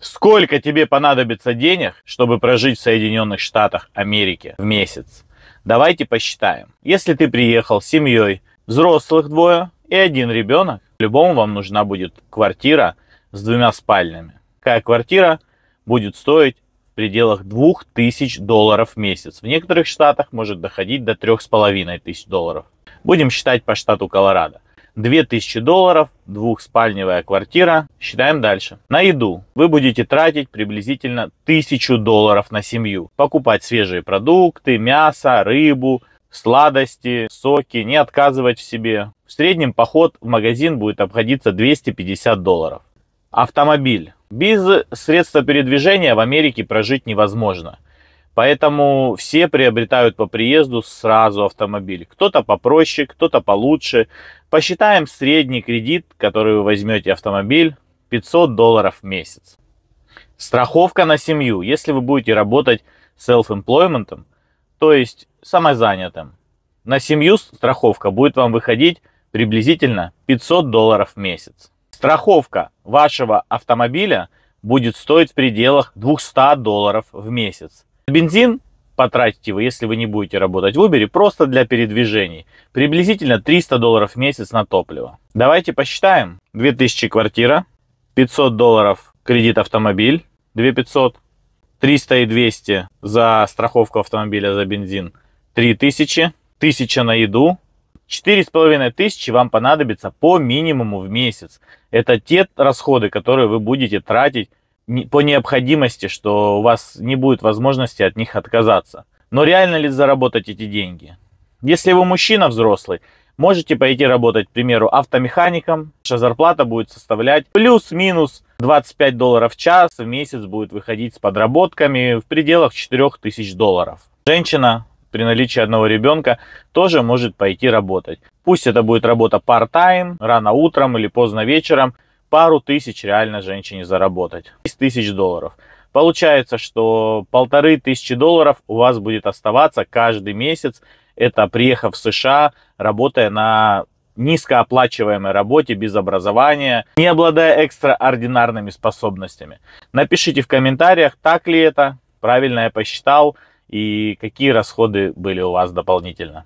Сколько тебе понадобится денег, чтобы прожить в Соединенных Штатах Америки в месяц? Давайте посчитаем. Если ты приехал с семьей, взрослых двое и один ребенок, любому вам нужна будет квартира с двумя спальнями. Какая квартира будет стоить в пределах 2000 долларов в месяц. В некоторых штатах может доходить до 3500 долларов. Будем считать по штату Колорадо. 2000 долларов, двухспальневая квартира. Считаем дальше. На еду вы будете тратить приблизительно 1000 долларов на семью. Покупать свежие продукты, мясо, рыбу, сладости, соки, не отказывать в себе. В среднем поход в магазин будет обходиться 250 долларов. Автомобиль. Без средства передвижения в Америке прожить невозможно – Поэтому все приобретают по приезду сразу автомобиль. Кто-то попроще, кто-то получше. Посчитаем средний кредит, который вы возьмете автомобиль, 500 долларов в месяц. Страховка на семью. Если вы будете работать self-employment, то есть самозанятым, на семью страховка будет вам выходить приблизительно 500 долларов в месяц. Страховка вашего автомобиля будет стоить в пределах 200 долларов в месяц. Бензин потратите вы, если вы не будете работать в Uber, просто для передвижений. Приблизительно 300 долларов в месяц на топливо. Давайте посчитаем. 2000 квартира, 500 долларов кредит автомобиль, 2500, 300 и 200 за страховку автомобиля за бензин, 3000, 1000 на еду, 4500 вам понадобится по минимуму в месяц. Это те расходы, которые вы будете тратить по необходимости, что у вас не будет возможности от них отказаться. Но реально ли заработать эти деньги? Если вы мужчина взрослый, можете пойти работать, к примеру, автомехаником. Ваша зарплата будет составлять плюс-минус 25 долларов в час. В месяц будет выходить с подработками в пределах 4000 долларов. Женщина при наличии одного ребенка тоже может пойти работать. Пусть это будет работа part-time, рано утром или поздно вечером – пару тысяч реально женщине заработать. из тысяч долларов. Получается, что полторы тысячи долларов у вас будет оставаться каждый месяц. Это приехав в США, работая на низкооплачиваемой работе, без образования, не обладая экстраординарными способностями. Напишите в комментариях, так ли это, правильно я посчитал и какие расходы были у вас дополнительно.